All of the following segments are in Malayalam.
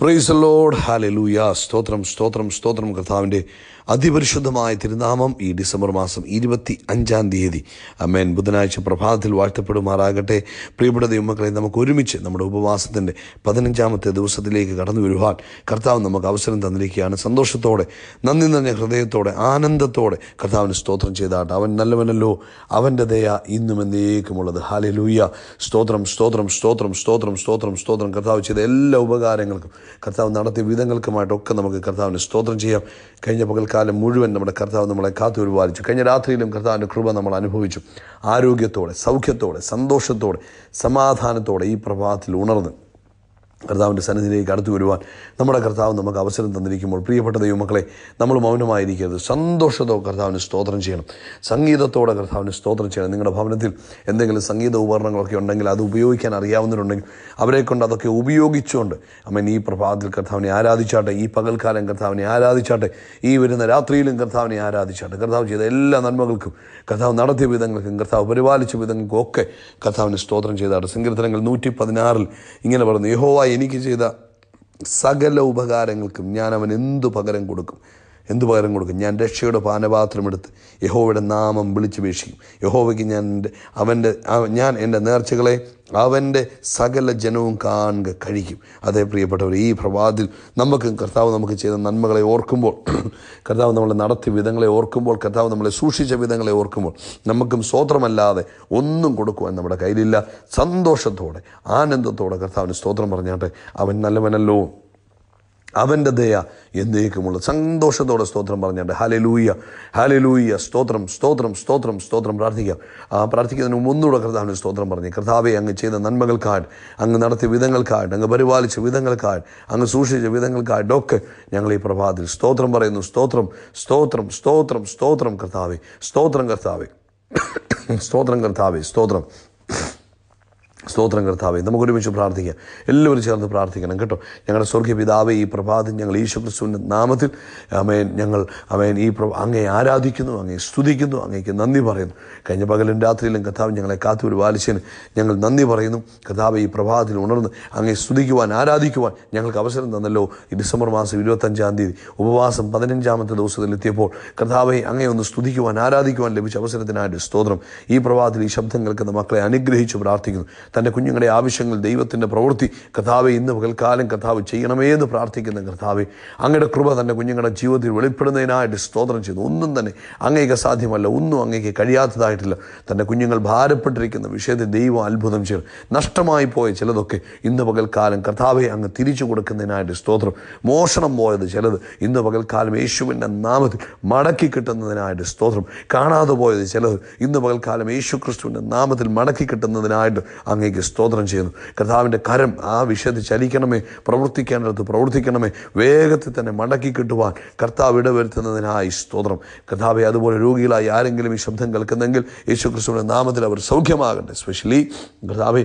പ്രൈസ് ലോഡ് ഹാലലൂയ സ്തോത്രം സ്തോത്രം സ്തോത്രം കർത്താവിൻ്റെ അതിപരിശുദ്ധമായ തിരുനാമം ഈ ഡിസംബർ മാസം ഇരുപത്തി അഞ്ചാം തീയതി അമ്മേൻ ബുധനാഴ്ച പ്രഭാതത്തിൽ വാഴ്ത്തപ്പെടുമാറാകട്ടെ പ്രിയപ്പെട്ട ദൈവമക്കളെ നമുക്ക് ഒരുമിച്ച് നമ്മുടെ ഉപവാസത്തിൻ്റെ പതിനഞ്ചാമത്തെ ദിവസത്തിലേക്ക് കടന്നു വരുവാൻ കർത്താവ് നമുക്ക് അവസരം തന്നിരിക്കുകയാണ് സന്തോഷത്തോടെ നന്ദി നിറഞ്ഞ ഹൃദയത്തോടെ ആനന്ദത്തോടെ കർത്താവിന് സ്തോത്രം ചെയ്താട്ട് അവൻ നല്ലവനല്ലോ അവൻ്റെ ദയ ഇന്നും എന്നേക്കുമുള്ളത് ഹാലലൂയ സ്തോത്രം സ്തോത്രം സ്തോത്രം സ്തോത്രം സ്തോത്രം സ്തോത്രം കർത്താവ് ചെയ്ത എല്ലാ ഉപകാരങ്ങൾക്കും കർത്താവ് നടത്തിയ വിധങ്ങൾക്കുമായിട്ടൊക്കെ നമുക്ക് കർത്താവിന് സ്തോത്രം ചെയ്യാം കഴിഞ്ഞ പകൽക്കാലം മുഴുവൻ നമ്മുടെ കർത്താവ് നമ്മളെ കാത്തു പരിപാലിച്ചു കഴിഞ്ഞ രാത്രിയിലും കർത്താവിൻ്റെ കൃപ നമ്മൾ അനുഭവിച്ചു ആരോഗ്യത്തോടെ സൗഖ്യത്തോടെ സന്തോഷത്തോടെ സമാധാനത്തോടെ ഈ പ്രഭാതത്തിൽ ഉണർന്ന് കർത്താവിൻ്റെ സന്നിധിയിലേക്ക് അടുത്തു വരുവാൻ നമ്മുടെ കർത്താവ് നമുക്ക് അവസരം തന്നിരിക്കുമ്പോൾ പ്രിയപ്പെട്ട ദൈവമക്കളെ നമ്മൾ മൗനമായിരിക്കരുത് സന്തോഷത്തോടെ കർത്താവിന് സ്തോത്രം ചെയ്യണം സംഗീതത്തോടെ കർത്താവിന് സ്തോത്രം ചെയ്യണം നിങ്ങളുടെ ഭവനത്തിൽ എന്തെങ്കിലും സംഗീത ഉപകരണങ്ങളൊക്കെ ഉണ്ടെങ്കിൽ അത് ഉപയോഗിക്കാൻ അറിയാവുന്നവരുണ്ടെങ്കിൽ അവരെ കൊണ്ട് അതൊക്കെ ഉപയോഗിച്ചുകൊണ്ട് അമ്മൻ ഈ പ്രഭാതത്തിൽ കർത്താവിനെ ആരാധിച്ചാട്ടെ ഈ പകൽക്കാലം കർത്താവിനെ ആരാധിച്ചാട്ടെ ഈ വരുന്ന രാത്രിയിലും കർത്താവിനെ ആരാധിച്ചാട്ടെ കർത്താവ് ചെയ്ത എല്ലാ നന്മകൾക്കും കർത്താവ് നടത്തിയ വിധങ്ങൾക്കും കർത്താവ് പരിപാലിച്ച വിധങ്ങൾക്കും ഒക്കെ കർത്താവിന് സ്തോത്രം ചെയ്താട്ടെ സങ്കീർത്തനങ്ങൾ നൂറ്റി പതിനാറിൽ ഇങ്ങനെ പറഞ്ഞു യഹോവ എനിക്ക് ചെയ്ത സകല ഉപകാരങ്ങൾക്കും ഞാൻ അവൻ എന്തു പകരം കൊടുക്കും എന്തു പകരം കൊടുക്കും ഞാൻ രക്ഷയുടെ പാനപാത്രമെടുത്ത് യഹോവയുടെ നാമം വിളിച്ചു വീക്ഷിക്കും യഹോവയ്ക്ക് ഞാൻ എൻ്റെ അവൻ്റെ ഞാൻ എൻ്റെ നേർച്ചകളെ അവൻ്റെ സകല ജനവും കാണുക കഴിക്കും അതേ പ്രിയപ്പെട്ടവർ ഈ പ്രഭാതത്തിൽ നമുക്ക് കർത്താവ് നമുക്ക് ചെയ്ത നന്മകളെ ഓർക്കുമ്പോൾ കർത്താവ് നമ്മളെ നടത്തിയ വിധങ്ങളെ ഓർക്കുമ്പോൾ കർത്താവ് നമ്മളെ സൂക്ഷിച്ച വിധങ്ങളെ ഓർക്കുമ്പോൾ നമുക്കും സ്തോത്രമല്ലാതെ ഒന്നും കൊടുക്കുവാൻ നമ്മുടെ കയ്യിലില്ല സന്തോഷത്തോടെ ആനന്ദത്തോടെ കർത്താവിന് സ്തോത്രം പറഞ്ഞാട്ടെ അവൻ നല്ലവനല്ലോ അവൻ്റെ ദയ എന്തേക്കുമുള്ള സന്തോഷത്തോടെ സ്തോത്രം പറഞ്ഞിട്ട് ഹലലൂയ ഹലലൂയ സ്തോത്രം സ്തോത്രം സ്തോത്രം സ്തോത്രം പ്രാർത്ഥിക്കാം ആ പ്രാർത്ഥിക്കുന്നതിന് മുമ്പ് കർത്താവിന് സ്തോത്രം പറഞ്ഞു കർത്താവെ അങ്ങ് ചെയ്ത നന്മകൾക്കായിട്ട് അങ്ങ് നടത്തിയ വിധങ്ങൾക്കായിട്ട് അങ്ങ് പരിപാലിച്ച വിധങ്ങൾക്കായിട്ട് അങ്ങ് സൂക്ഷിച്ച വിധങ്ങൾക്കായിട്ടൊക്കെ ഞങ്ങൾ ഈ പ്രഭാതത്തിൽ സ്തോത്രം പറയുന്നു സ്തോത്രം സ്തോത്രം സ്തോത്രം സ്തോത്രം കർത്താവെ സ്തോത്രം കർത്താവെ സ്തോത്രം കർത്താവെ സ്തോത്രം സ്തോത്രം കർത്താവേ നമുക്ക് ഒരുമിച്ച് പ്രാർത്ഥിക്കാം എല്ലാവരും ചേർന്ന് പ്രാർത്ഥിക്കണം കേട്ടോ ഞങ്ങളുടെ സ്വർഗീയ പിതാവ് ഈ പ്രഭാതം ഞങ്ങൾ ഈശോ ക്രിസ്തുവിൻ്റെ നാമത്തിൽ അമേൻ ഞങ്ങൾ അമേൻ ഈ അങ്ങേ ആരാധിക്കുന്നു അങ്ങേ സ്തുതിക്കുന്നു അങ്ങേക്ക് നന്ദി പറയുന്നു കഴിഞ്ഞ പകലും രാത്രിയിലും കഥാവ് ഞങ്ങളെ കാത്തു പരിപാലിച്ചതിന് ഞങ്ങൾ നന്ദി പറയുന്നു കഥാവ് ഈ പ്രഭാതത്തിൽ ഉണർന്ന് അങ്ങേ സ്തുതിക്കുവാൻ ആരാധിക്കുവാൻ ഞങ്ങൾക്ക് അവസരം തന്നല്ലോ ഈ ഡിസംബർ മാസം ഇരുപത്തഞ്ചാം തീയതി ഉപവാസം പതിനഞ്ചാമത്തെ ദിവസത്തിൽ എത്തിയപ്പോൾ കഥാവെ അങ്ങേ ഒന്ന് സ്തുതിക്കുവാൻ ആരാധിക്കുവാൻ ലഭിച്ച അവസരത്തിനായിട്ട് സ്തോത്രം ഈ പ്രഭാതത്തിൽ ഈ ശബ്ദം കേൾക്കുന്ന മക്കളെ അനുഗ്രഹിച്ചു പ്രാർത്ഥിക്കുന്നു തൻ്റെ കുഞ്ഞുങ്ങളെ ആവശ്യങ്ങൾ ദൈവത്തിൻ്റെ പ്രവൃത്തി കഥാവെ ഇന്ന് പകൽക്കാലം കഥാവ് ചെയ്യണമേ എന്ന് പ്രാർത്ഥിക്കുന്ന കർത്താവെ അങ്ങയുടെ കൃപ തൻ്റെ കുഞ്ഞുങ്ങളുടെ ജീവിതത്തിൽ വെളിപ്പെടുന്നതിനായിട്ട് സ്തോത്രം ചെയ്തു ഒന്നും തന്നെ അങ്ങേക്ക് സാധ്യമല്ല ഒന്നും അങ്ങേക്ക് കഴിയാത്തതായിട്ടില്ല തൻ്റെ കുഞ്ഞുങ്ങൾ ഭാരപ്പെട്ടിരിക്കുന്ന വിഷയത്തെ ദൈവം അത്ഭുതം ചെയ്തു നഷ്ടമായി പോയ ചിലതൊക്കെ ഇന്ന് പകൽക്കാലം കർത്താവെ അങ്ങ് തിരിച്ചു കൊടുക്കുന്നതിനായിട്ട് സ്തോത്രം മോഷണം പോയത് ചിലത് ഇന്ന് പകൽക്കാലം യേശുവിൻ്റെ നാമത്തിൽ മടക്കി കിട്ടുന്നതിനായിട്ട് സ്തോത്രം കാണാതെ പോയത് ചിലത് ഇന്ന് പകൽക്കാലം യേശു ക്രിസ്തുവിൻ്റെ നാമത്തിൽ മടക്കി കിട്ടുന്നതിനായിട്ട് അങ്ങേക്ക് സ്തോത്രം ചെയ്യുന്നു കർത്താവിൻ്റെ കരം ആ വിഷയത്തിൽ ചലിക്കണമേ പ്രവർത്തിക്കേണ്ടത് പ്രവർത്തിക്കണമേ വേഗത്തിൽ തന്നെ മടക്കി കിട്ടുവാൻ കർത്താവ് ഇടവരുത്തുന്നതിനായി സ്തോത്രം കർത്താവെ അതുപോലെ രോഗികളായി ആരെങ്കിലും ഈ ശബ്ദം കേൾക്കുന്നെങ്കിൽ യേശു ക്രിസ്തുവിൻ്റെ നാമത്തിൽ അവർ സൗഖ്യമാകട്ടെ സ്പെഷ്യലി കർത്താവെ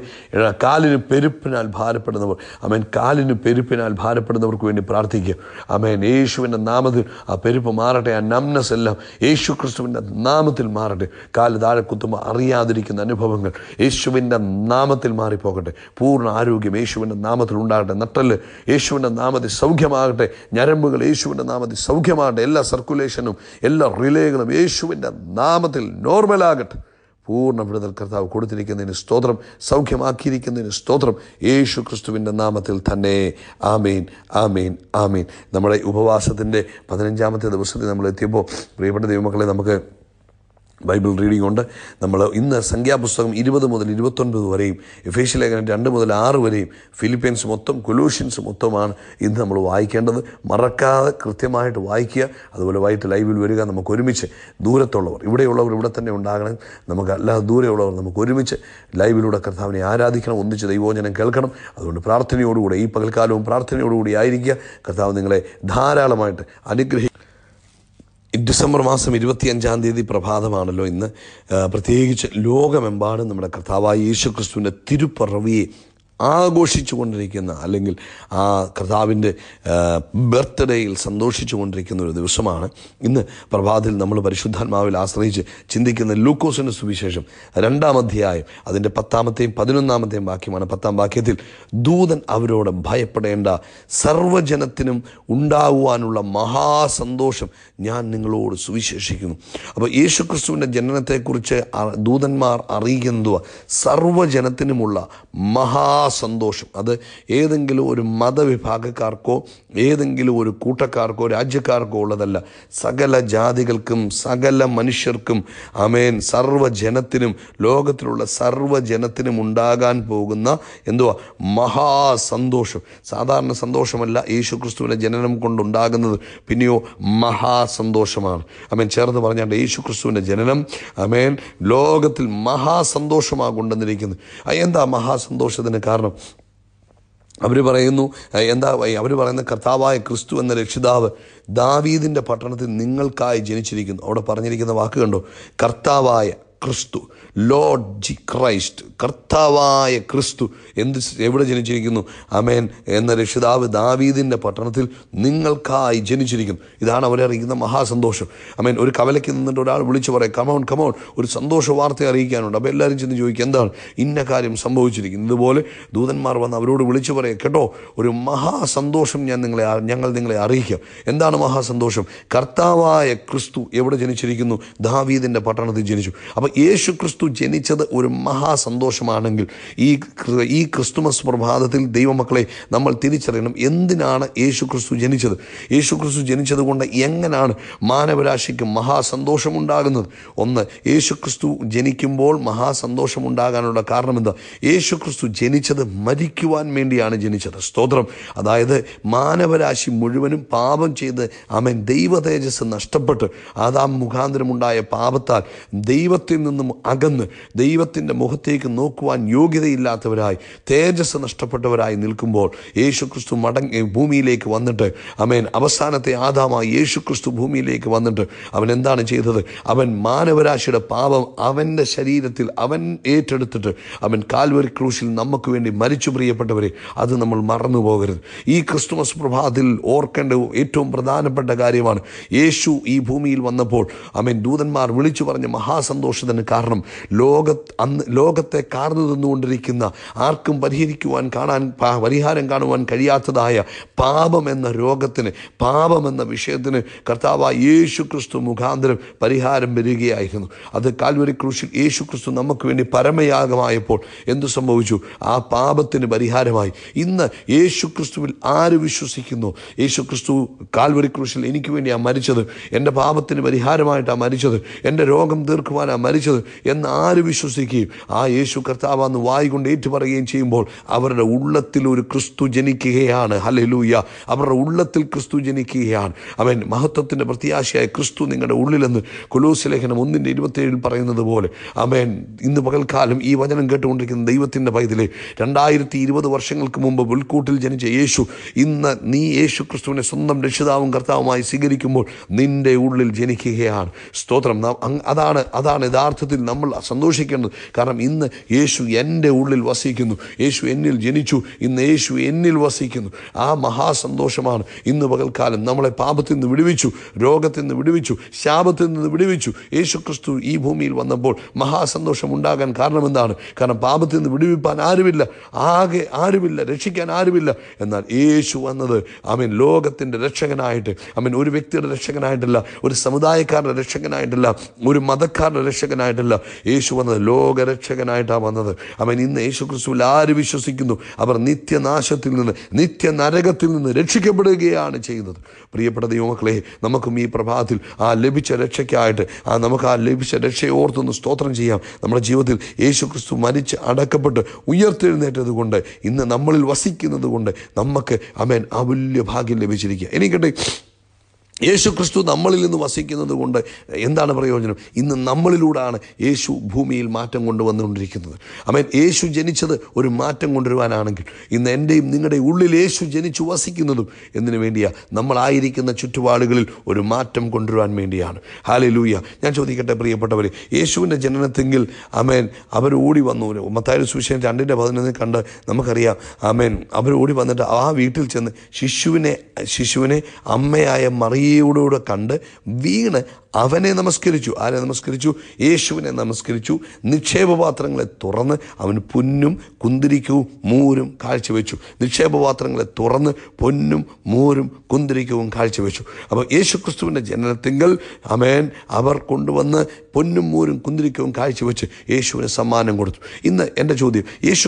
കാലിന് പെരുപ്പിനാൽ ഭാരപ്പെടുന്നവർ അമേൻ കാലിന് പെരുപ്പിനാൽ ഭാരപ്പെടുന്നവർക്ക് വേണ്ടി പ്രാർത്ഥിക്കുക അമേൻ യേശുവിൻ്റെ നാമത്തിൽ ആ പെരുപ്പ് മാറട്ടെ ആ നംനസ് എല്ലാം യേശു ക്രിസ്തുവിൻ്റെ നാമത്തിൽ മാറട്ടെ കാല് താഴെ കുത്തുമ്പോൾ അറിയാതിരിക്കുന്ന അനുഭവങ്ങൾ യേശുവിൻ്റെ നാമ നാമത്തിൽ മാറിപ്പോകട്ടെ പൂർണ്ണ ആരോഗ്യം യേശുവിൻ്റെ നാമത്തിൽ ഉണ്ടാകട്ടെ നട്ടല് യേശുവിൻ്റെ നാമത്തിൽ സൗഖ്യമാകട്ടെ ഞരമ്പുകൾ യേശുവിൻ്റെ നാമത്തിൽ സൗഖ്യമാകട്ടെ എല്ലാ സർക്കുലേഷനും എല്ലാ റിലേകളും യേശുവിൻ്റെ നാമത്തിൽ നോർമലാകട്ടെ പൂർണ്ണ വിടുതൽ കർത്താവ് കൊടുത്തിരിക്കുന്നതിന് സ്തോത്രം സൗഖ്യമാക്കിയിരിക്കുന്നതിന് സ്തോത്രം യേശു ക്രിസ്തുവിൻ്റെ നാമത്തിൽ തന്നെ ആമീൻ ആമീൻ ആമീൻ നമ്മുടെ ഉപവാസത്തിൻ്റെ പതിനഞ്ചാമത്തെ ദിവസത്തിൽ നമ്മൾ എത്തിയപ്പോൾ പ്രിയപ്പെട്ട ദൈവമക്കളെ നമുക്ക് ബൈബിൾ റീഡിംഗ് ഉണ്ട് നമ്മൾ ഇന്ന് സംഖ്യാപുസ്തകം ഇരുപത് മുതൽ ഇരുപത്തൊൻപത് വരെയും എഫേഷ്യൽ ലേഖനം രണ്ട് മുതൽ ആറ് വരെയും ഫിലിപ്പീൻസ് മൊത്തം കൊലൂഷ്യൻസ് മൊത്തമാണ് ഇന്ന് നമ്മൾ വായിക്കേണ്ടത് മറക്കാതെ കൃത്യമായിട്ട് വായിക്കുക അതുപോലെ വൈകിട്ട് ലൈവിൽ വരിക നമുക്ക് ഒരുമിച്ച് ദൂരത്തുള്ളവർ ഇവിടെയുള്ളവർ ഇവിടെ തന്നെ ഉണ്ടാകണം നമുക്ക് അല്ലാതെ ദൂരെയുള്ളവർ നമുക്ക് ഒരുമിച്ച് ലൈവിലൂടെ കർത്താവിനെ ആരാധിക്കണം ഒന്നിച്ച് ദൈവോചനം കേൾക്കണം അതുകൊണ്ട് പ്രാർത്ഥനയോടുകൂടെ ഈ പകൽക്കാലവും പ്രാർത്ഥനയോടുകൂടി ആയിരിക്കുക കർത്താവ് നിങ്ങളെ ധാരാളമായിട്ട് അനുഗ്രഹിക്കും ഡിസംബർ മാസം ഇരുപത്തിയഞ്ചാം തീയതി പ്രഭാതമാണല്ലോ ഇന്ന് പ്രത്യേകിച്ച് ലോകമെമ്പാടും നമ്മുടെ കർത്താവായ യേശു ക്രിസ്തുവിൻ്റെ തിരുപ്പിറവിയെ ആഘോഷിച്ചു കൊണ്ടിരിക്കുന്ന അല്ലെങ്കിൽ ആ കർത്താവിൻ്റെ ബർത്ത്ഡേയിൽ സന്തോഷിച്ചു കൊണ്ടിരിക്കുന്ന ഒരു ദിവസമാണ് ഇന്ന് പ്രഭാതത്തിൽ നമ്മൾ പരിശുദ്ധാത്മാവിൽ ആശ്രയിച്ച് ചിന്തിക്കുന്ന ലൂക്കോസിൻ്റെ സുവിശേഷം രണ്ടാം അധ്യായം അതിൻ്റെ പത്താമത്തെയും പതിനൊന്നാമത്തെയും വാക്യമാണ് പത്താം വാക്യത്തിൽ ദൂതൻ അവരോട് ഭയപ്പെടേണ്ട സർവ്വജനത്തിനും ഉണ്ടാകുവാനുള്ള മഹാസന്തോഷം ഞാൻ നിങ്ങളോട് സുവിശേഷിക്കുന്നു അപ്പോൾ യേശുക്രിസ്തുവിൻ്റെ ജനനത്തെക്കുറിച്ച് ദൂതന്മാർ അറിയിക്കുന്നതുവ സർവ്വജനത്തിനുമുള്ള മഹാ സന്തോഷം അത് ഏതെങ്കിലും ഒരു മതവിഭാഗക്കാർക്കോ ഏതെങ്കിലും ഒരു കൂട്ടക്കാർക്കോ രാജ്യക്കാർക്കോ ഉള്ളതല്ല സകല ജാതികൾക്കും സകല മനുഷ്യർക്കും അമേൻ സർവ്വജനത്തിനും ലോകത്തിലുള്ള സർവ്വജനത്തിനും ഉണ്ടാകാൻ പോകുന്ന എന്തുവാ മഹാസന്തോഷം സാധാരണ സന്തോഷമല്ല യേശു ക്രിസ്തുവിൻ്റെ ജനനം കൊണ്ടുണ്ടാകുന്നത് പിന്നെയോ മഹാസന്തോഷമാണ് അമേൻ ചേർന്ന് പറഞ്ഞാൽ യേശു ക്രിസ്തുവിൻ്റെ ജനനം അമേൻ ലോകത്തിൽ മഹാസന്തോഷമാണ് കൊണ്ടുവന്നിരിക്കുന്നത് എന്താ മഹാസന്തോഷത്തിന് കാരണം കാരണം അവർ പറയുന്നു എന്താ അവർ പറയുന്ന കർത്താവായ ക്രിസ്തു എന്ന രക്ഷിതാവ് ദാവീദിൻ്റെ പട്ടണത്തിൽ നിങ്ങൾക്കായി ജനിച്ചിരിക്കുന്നു അവിടെ പറഞ്ഞിരിക്കുന്ന വാക്ക് കണ്ടോ കർത്താവായ ക്രിസ്തു ലോഡ് ജി ക്രൈസ്റ്റ് കർത്താവായ ക്രിസ്തു എന്ത് എവിടെ ജനിച്ചിരിക്കുന്നു അമേൻ എന്ന രക്ഷിതാവ് ദാവീദിൻ്റെ പട്ടണത്തിൽ നിങ്ങൾക്കായി ജനിച്ചിരിക്കുന്നു ഇതാണ് അവരെ അറിയിക്കുന്ന മഹാസന്തോഷം അമേൻ ഒരു കവലയ്ക്ക് നിന്നിട്ട് ഒരാൾ വിളിച്ചു പറയാം കമോൺ കമോൺ ഒരു സന്തോഷ വാർത്ത അറിയിക്കാനുണ്ട് അപ്പോൾ എല്ലാവരും ചെന്ന് ചോദിക്കുക എന്താണ് ഇന്ന കാര്യം സംഭവിച്ചിരിക്കുന്നു ഇതുപോലെ ദൂതന്മാർ വന്ന് അവരോട് വിളിച്ചു പറയാം കേട്ടോ ഒരു മഹാസന്തോഷം ഞാൻ നിങ്ങളെ ഞങ്ങൾ നിങ്ങളെ അറിയിക്കാം എന്താണ് മഹാസന്തോഷം കർത്താവായ ക്രിസ്തു എവിടെ ജനിച്ചിരിക്കുന്നു ദാവീദിൻ്റെ പട്ടണത്തിൽ ജനിച്ചു അപ്പോൾ യേശു ക്രിസ്തു ക്രിസ്തു ജനിച്ചത് ഒരു മഹാസന്തോഷമാണെങ്കിൽ ഈ ഈ ക്രിസ്തുമസ് പ്രഭാതത്തിൽ ദൈവമക്കളെ നമ്മൾ തിരിച്ചറിയണം എന്തിനാണ് യേശു ക്രിസ്തു ജനിച്ചത് യേശു ക്രിസ്തു ജനിച്ചത് കൊണ്ട് എങ്ങനെയാണ് മാനവരാശിക്ക് മഹാസന്തോഷമുണ്ടാകുന്നത് ഒന്ന് യേശു ക്രിസ്തു ജനിക്കുമ്പോൾ മഹാസന്തോഷമുണ്ടാകാനുള്ള കാരണം എന്താ യേശു ക്രിസ്തു ജനിച്ചത് മരിക്കുവാൻ വേണ്ടിയാണ് ജനിച്ചത് സ്തോത്രം അതായത് മാനവരാശി മുഴുവനും പാപം ചെയ്ത് അവൻ ദൈവ തേജസ് നഷ്ടപ്പെട്ട് ആദാം മുഖാന്തരമുണ്ടായ പാപത്താൽ ദൈവത്തിൽ നിന്നും അകന്ന് അകന്ന് ദൈവത്തിൻ്റെ മുഖത്തേക്ക് നോക്കുവാൻ യോഗ്യതയില്ലാത്തവരായി തേജസ് നഷ്ടപ്പെട്ടവരായി നിൽക്കുമ്പോൾ യേശു ക്രിസ്തു മടങ്ങി ഭൂമിയിലേക്ക് വന്നിട്ട് അമേൻ അവസാനത്തെ ആദാമായി യേശു ക്രിസ്തു ഭൂമിയിലേക്ക് വന്നിട്ട് അവൻ എന്താണ് ചെയ്തത് അവൻ മാനവരാശിയുടെ പാപം അവൻ്റെ ശരീരത്തിൽ അവൻ ഏറ്റെടുത്തിട്ട് അവൻ കാൽവരി ക്രൂശിൽ നമുക്ക് വേണ്ടി മരിച്ചു പ്രിയപ്പെട്ടവരെ അത് നമ്മൾ മറന്നു പോകരുത് ഈ ക്രിസ്തുമസ് പ്രഭാതത്തിൽ ഓർക്കേണ്ട ഏറ്റവും പ്രധാനപ്പെട്ട കാര്യമാണ് യേശു ഈ ഭൂമിയിൽ വന്നപ്പോൾ അമേൻ ദൂതന്മാർ വിളിച്ചു പറഞ്ഞ മഹാസന്തോഷത്തിന് കാരണം ലോക അന്ന് ലോകത്തെ കാർന്നു തിന്നുകൊണ്ടിരിക്കുന്ന ആർക്കും പരിഹരിക്കുവാൻ കാണാൻ പരിഹാരം കാണുവാൻ കഴിയാത്തതായ പാപം എന്ന രോഗത്തിന് പാപം എന്ന വിഷയത്തിന് കർത്താവായ യേശു ക്രിസ്തു മുഖാന്തരം പരിഹാരം വരികയായിരുന്നു അത് കാൽവരി ക്രൂശിൽ യേശു ക്രിസ്തു നമുക്ക് വേണ്ടി പരമയാഗമായപ്പോൾ എന്തു സംഭവിച്ചു ആ പാപത്തിന് പരിഹാരമായി ഇന്ന് യേശു ക്രിസ്തുവിൽ ആര് വിശ്വസിക്കുന്നു യേശു ക്രിസ്തു കാൽവരി ക്രൂശിൽ എനിക്ക് വേണ്ടിയാണ് മരിച്ചത് എൻ്റെ പാപത്തിന് പരിഹാരമായിട്ടാണ് മരിച്ചത് എൻ്റെ രോഗം തീർക്കുവാനാണ് മരിച്ചത് എന്ന് ആര് വിശ്വസിക്കുകയും ആ യേശു കർത്താവെന്ന് വായികൊണ്ട് ഏറ്റുപറയുകയും ചെയ്യുമ്പോൾ അവരുടെ ഉള്ളത്തിൽ ഒരു ക്രിസ്തു ജനിക്കുകയാണ് ഹലലൂയ അവരുടെ ഉള്ളത്തിൽ ക്രിസ്തു ജനിക്കുകയാണ് അവൻ മഹത്വത്തിൻ്റെ പ്രത്യാശയായ ക്രിസ്തു നിങ്ങളുടെ ഉള്ളിലെന്ന് കുലൂസലേഖനം ലേഖനം ഒന്നിൻ്റെ ഇരുപത്തേഴിൽ പറയുന്നത് പോലെ അവൻ ഇന്ന് പകൽക്കാലം ഈ വചനം കേട്ടുകൊണ്ടിരിക്കുന്ന ദൈവത്തിൻ്റെ പൈതലെ രണ്ടായിരത്തി ഇരുപത് വർഷങ്ങൾക്ക് മുമ്പ് പുൽക്കൂട്ടിൽ ജനിച്ച യേശു ഇന്ന് നീ യേശു ക്രിസ്തുവിനെ സ്വന്തം രക്ഷിതാവും കർത്താവുമായി സ്വീകരിക്കുമ്പോൾ നിൻ്റെ ഉള്ളിൽ ജനിക്കുകയാണ് സ്തോത്രം അതാണ് അതാണ് യഥാർത്ഥത്തിൽ നമ്മൾ സന്തോഷിക്കേണ്ടത് കാരണം ഇന്ന് യേശു എൻ്റെ ഉള്ളിൽ വസിക്കുന്നു യേശു എന്നിൽ ജനിച്ചു ഇന്ന് യേശു എന്നിൽ വസിക്കുന്നു ആ മഹാസന്തോഷമാണ് ഇന്ന് പകൽക്കാലം നമ്മളെ പാപത്തിൽ നിന്ന് വിടുവിച്ചു രോഗത്തിൽ നിന്ന് വിടുവിച്ചു ശാപത്തിൽ നിന്ന് വിടുവിച്ചു യേശു ക്രിസ്തു ഈ ഭൂമിയിൽ വന്നപ്പോൾ മഹാസന്തോഷം ഉണ്ടാകാൻ കാരണമെന്താണ് കാരണം പാപത്തിൽ നിന്ന് വിടുവിപ്പാൻ ആരുമില്ല ആകെ ആരുമില്ല രക്ഷിക്കാൻ ആരുമില്ല എന്നാൽ യേശു വന്നത് അവൻ ലോകത്തിൻ്റെ രക്ഷകനായിട്ട് അവൻ ഒരു വ്യക്തിയുടെ രക്ഷകനായിട്ടല്ല ഒരു സമുദായക്കാരുടെ രക്ഷകനായിട്ടല്ല ഒരു മതക്കാരുടെ രക്ഷകനായിട്ടല്ല യേശു വന്നത് ലോകരക്ഷകനായിട്ടാണ് വന്നത് അവൻ ഇന്ന് യേശു ക്രിസ്തുവിൽ ആര് വിശ്വസിക്കുന്നു അവർ നിത്യനാശത്തിൽ നിന്ന് നിത്യനരകത്തിൽ നിന്ന് രക്ഷിക്കപ്പെടുകയാണ് ചെയ്യുന്നത് പ്രിയപ്പെട്ട ദൈവമക്കളെ നമുക്കും ഈ പ്രഭാതത്തിൽ ആ ലഭിച്ച രക്ഷയ്ക്കായിട്ട് ആ നമുക്ക് ആ ലഭിച്ച രക്ഷയോർത്തൊന്ന് സ്തോത്രം ചെയ്യാം നമ്മുടെ ജീവിതത്തിൽ യേശു ക്രിസ്തു മരിച്ച് അടക്കപ്പെട്ട് ഉയർത്തെഴുന്നേറ്റത് കൊണ്ട് ഇന്ന് നമ്മളിൽ വസിക്കുന്നത് കൊണ്ട് നമുക്ക് അമേൻ അമൂല്യ ഭാഗ്യം ലഭിച്ചിരിക്കുക എനിക്കട്ടെ യേശു ക്രിസ്തു നമ്മളിൽ നിന്ന് വസിക്കുന്നത് കൊണ്ട് എന്താണ് പ്രയോജനം ഇന്ന് നമ്മളിലൂടെയാണ് യേശു ഭൂമിയിൽ മാറ്റം കൊണ്ടുവന്നുകൊണ്ടിരിക്കുന്നത് അമേൻ യേശു ജനിച്ചത് ഒരു മാറ്റം കൊണ്ടുവരുവാനാണെങ്കിൽ ഇന്ന് എൻ്റെയും നിങ്ങളുടെ ഉള്ളിൽ യേശു ജനിച്ചു വസിക്കുന്നതും എന്തിനു വേണ്ടിയാണ് നമ്മളായിരിക്കുന്ന ചുറ്റുപാടുകളിൽ ഒരു മാറ്റം കൊണ്ടുവരുവാൻ വേണ്ടിയാണ് ഹാലി ലൂയ ഞാൻ ചോദിക്കട്ടെ പ്രിയപ്പെട്ടവർ യേശുവിൻ്റെ ജനനത്തെങ്കിൽ അമേൻ അവർ ഓടി വന്നു മത്തായ സുവിശേഷം രണ്ടിൻ്റെ പതിനൊന്നിൽ കണ്ട് നമുക്കറിയാം അമേൻ അവർ ഓടി വന്നിട്ട് ആ വീട്ടിൽ ചെന്ന് ശിശുവിനെ ശിശുവിനെ അമ്മയായ മറിയ ഭക്തിയോടുകൂടെ കണ്ട് വീണ് അവനെ നമസ്കരിച്ചു ആരെ നമസ്കരിച്ചു യേശുവിനെ നമസ്കരിച്ചു നിക്ഷേപപാത്രങ്ങളെ തുറന്ന് അവൻ പൊന്നും കുന്തിരിക്കവും മൂരും കാഴ്ചവെച്ചു നിക്ഷേപപാത്രങ്ങളെ തുറന്ന് പൊന്നും മൂരും കുന്തിരിക്കവും കാഴ്ചവെച്ചു അപ്പോൾ ക്രിസ്തുവിൻ്റെ ജനനത്തിങ്കൽ അമേൻ അവർ കൊണ്ടുവന്ന് പൊന്നും മൂരും കുന്തിരിക്കവും കാഴ്ചവെച്ച് യേശുവിന് സമ്മാനം കൊടുത്തു ഇന്ന് എൻ്റെ ചോദ്യം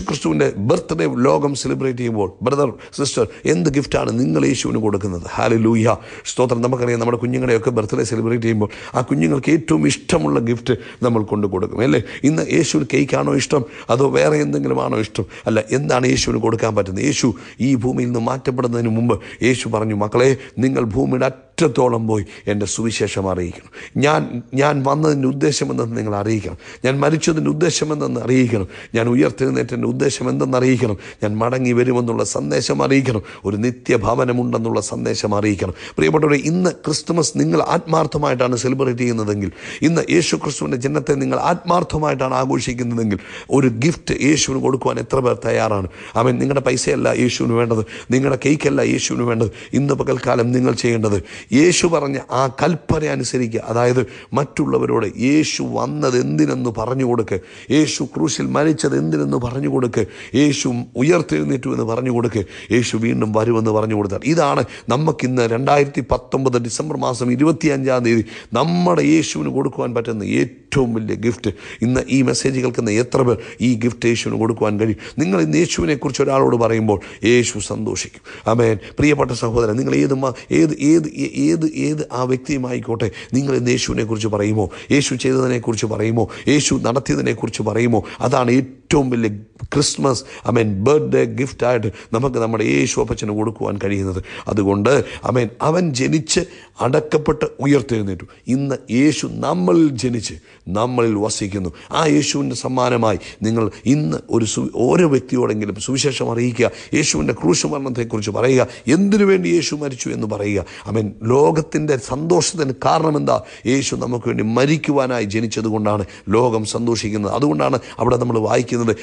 ക്രിസ്തുവിൻ്റെ ബർത്ത്ഡേ ലോകം സെലിബ്രേറ്റ് ചെയ്യുമ്പോൾ ബ്രദർ സിസ്റ്റർ എന്ത് ഗിഫ്റ്റാണ് നിങ്ങൾ യേശുവിന് കൊടുക്കുന്നത് ഹാലി ലൂഹ്യ സ്തോത്രം നമുക്കറിയാം നമ്മുടെ കുഞ്ഞുങ്ങളെയൊക്കെ ബർത്ത്ഡേ സെലിബ്രേറ്റ് ചെയ്യുമ്പോൾ ആ കുഞ്ഞുങ്ങൾക്ക് ഏറ്റവും ഇഷ്ടമുള്ള ഗിഫ്റ്റ് നമ്മൾ കൊണ്ടു കൊടുക്കും അല്ലേ ഇന്ന് യേശുവിന് കേക്കാണോ ഇഷ്ടം അതോ വേറെ എന്തെങ്കിലും ആണോ ഇഷ്ടം അല്ല എന്താണ് യേശുവിന് കൊടുക്കാൻ പറ്റുന്നത് യേശു ഈ ഭൂമിയിൽ നിന്ന് മാറ്റപ്പെടുന്നതിന് മുമ്പ് യേശു പറഞ്ഞു മക്കളെ നിങ്ങൾ ഭൂമിയുടെ അറ്റത്തോളം പോയി എൻ്റെ സുവിശേഷം അറിയിക്കണം ഞാൻ ഞാൻ വന്നതിൻ്റെ എന്തെന്ന് നിങ്ങൾ അറിയിക്കണം ഞാൻ മരിച്ചതിൻ്റെ എന്തെന്ന് അറിയിക്കണം ഞാൻ ഉയർത്തെഴുന്നേറ്റൻ്റെ ഉദ്ദേശം എന്തെന്ന് അറിയിക്കണം ഞാൻ മടങ്ങി വരുമെന്നുള്ള സന്ദേശം അറിയിക്കണം ഒരു നിത്യഭവനമുണ്ടെന്നുള്ള സന്ദേശം അറിയിക്കണം പ്രിയപ്പെട്ടവരെ ഇന്ന് ക്രിസ്തുമസ് നിങ്ങൾ ആത്മാർത്ഥമായിട്ടാണ് സെലിബ്രേറ്റ് ചെയ്യുന്നതെങ്കിൽ ഇന്ന് യേശു ക്രിസ്തുവിൻ്റെ ജനത്തെ നിങ്ങൾ ആത്മാർത്ഥമായിട്ടാണ് ആഘോഷിക്കുന്നതെങ്കിൽ ഒരു ഗിഫ്റ്റ് യേശുവിന് കൊടുക്കുവാൻ എത്ര പേർ തയ്യാറാണ് അവൻ നിങ്ങളുടെ പൈസയല്ല യേശുവിന് വേണ്ടത് നിങ്ങളുടെ കേക്കല്ല യേശുവിന് വേണ്ടത് ഇന്ന് പകൽക്കാലം നിങ്ങൾ ചെയ്യേണ്ടത് യേശു പറഞ്ഞ ആ കൽപ്പന അനുസരിക്കുക അതായത് മറ്റുള്ളവരോട് യേശു വന്നത് എന്തിനെന്ന് പറഞ്ഞു കൊടുക്കുക യേശു ക്രൂശിൽ മരിച്ചത് എന്തിനെന്ന് പറഞ്ഞു കൊടുക്കുക യേശു ഉയർത്തെഴുന്നേറ്റു എന്ന് പറഞ്ഞു കൊടുക്കുക യേശു വീണ്ടും വരുമെന്ന് പറഞ്ഞു കൊടുത്താൽ ഇതാണ് നമുക്കിന്ന് രണ്ടായിരത്തി പത്തൊമ്പത് ഡിസംബർ മാസം ഇരുപത്തിയഞ്ചാം തീയതി നമ്മുടെ യേശുവിന് കൊടുക്കുവാൻ പറ്റുന്ന ഏറ്റവും വലിയ ഗിഫ്റ്റ് ഇന്ന് ഈ മെസ്സേജ് കേൾക്കുന്ന എത്ര പേർ ഈ ഗിഫ്റ്റ് യേശുവിന് കൊടുക്കുവാൻ കഴിയും നിങ്ങൾ ഇന്ന് യേശുവിനെക്കുറിച്ച് ഒരാളോട് പറയുമ്പോൾ യേശു സന്തോഷിക്കും അമേൻ പ്രിയപ്പെട്ട സഹോദരൻ നിങ്ങൾ ഏത് ഏത് ഏത് ഏത് ഏത് ആ വ്യക്തിയുമായിക്കോട്ടെ നിങ്ങൾ ഇന്ന് യേശുവിനെക്കുറിച്ച് പറയുമോ യേശു ചെയ്തതിനെക്കുറിച്ച് പറയുമോ യേശു നടത്തിയതിനെക്കുറിച്ച് പറയുമോ അതാണ് ഏറ്റവും വലിയ ക്രിസ്മസ് ഐ മീൻ ബർത്ത്ഡേ ഗിഫ്റ്റായിട്ട് നമുക്ക് നമ്മുടെ യേശു അപ്പച്ചന് കൊടുക്കുവാൻ കഴിയുന്നത് അതുകൊണ്ട് ഐ മീൻ അവൻ ജനിച്ച് അടക്കപ്പെട്ട് ഉയർത്തെഴുന്നേറ്റു ഇന്ന് യേശു നമ്മളിൽ ജനിച്ച് നമ്മളിൽ വസിക്കുന്നു ആ യേശുവിൻ്റെ സമ്മാനമായി നിങ്ങൾ ഇന്ന് ഒരു സു ഓരോ വ്യക്തിയോടെങ്കിലും സുവിശേഷം അറിയിക്കുക യേശുവിൻ്റെ ക്രൂശ് മരണത്തെക്കുറിച്ച് പറയുക എന്തിനു വേണ്ടി യേശു മരിച്ചു എന്ന് പറയുക ഐ മീൻ ലോകത്തിൻ്റെ സന്തോഷത്തിന് കാരണം എന്താ യേശു നമുക്ക് വേണ്ടി മരിക്കുവാനായി ജനിച്ചത് കൊണ്ടാണ് ലോകം സന്തോഷിക്കുന്നത് അതുകൊണ്ടാണ് അവിടെ നമ്മൾ വായിക്കുന്നത്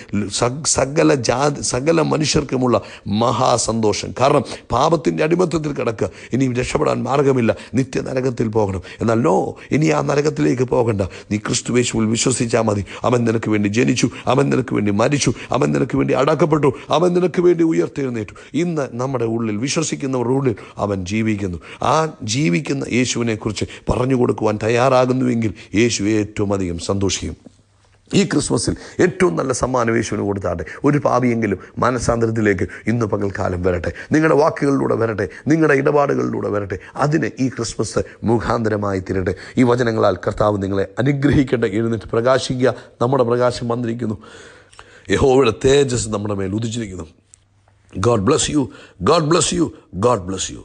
സകല ജാതി സകല മനുഷ്യർക്കുമുള്ള മഹാസന്തോഷം കാരണം പാപത്തിൻ്റെ അടിമത്തത്തിൽ കിടക്കുക ഇനി രക്ഷപ്പെടാൻ മാർഗമില്ല നിത്യ നരകത്തിൽ പോകണം എന്നാൽ നോ ഇനി ആ നരകത്തിലേക്ക് പോകണ്ട നീ ക്രിസ്തു യേശുവിൽ വിശ്വസിച്ചാൽ മതി അവൻ നിനക്ക് വേണ്ടി ജനിച്ചു അവൻ നിനക്ക് വേണ്ടി മരിച്ചു അവൻ നിനക്ക് വേണ്ടി അടക്കപ്പെട്ടു അവൻ നിനക്ക് വേണ്ടി ഉയർത്തെഴുന്നേറ്റു ഇന്ന് നമ്മുടെ ഉള്ളിൽ വിശ്വസിക്കുന്നവരുടെ ഉള്ളിൽ അവൻ ജീവിക്കുന്നു ആ ജീവിക്കുന്ന യേശുവിനെക്കുറിച്ച് പറഞ്ഞു കൊടുക്കുവാൻ തയ്യാറാകുന്നുവെങ്കിൽ യേശു ഏറ്റവും അധികം സന്തോഷിക്കും ഈ ക്രിസ്മസിൽ ഏറ്റവും നല്ല സമ്മാനം യേശുവിന് കൊടുത്താട്ടെ ഒരു പാപിയെങ്കിലും മാനസാന്തരത്തിലേക്ക് ഇന്ന് പകൽക്കാലം വരട്ടെ നിങ്ങളുടെ വാക്കുകളിലൂടെ വരട്ടെ നിങ്ങളുടെ ഇടപാടുകളിലൂടെ വരട്ടെ അതിന് ഈ ക്രിസ്മസ് മുഖാന്തരമായി തീരട്ടെ ഈ വചനങ്ങളാൽ കർത്താവ് നിങ്ങളെ അനുഗ്രഹിക്കട്ടെ എഴുന്നേറ്റ് പ്രകാശിക്കുക നമ്മുടെ പ്രകാശം വന്നിരിക്കുന്നു യഹോവയുടെ തേജസ് നമ്മുടെ മേൽ ഉദിച്ചിരിക്കുന്നു God bless you God bless you God bless U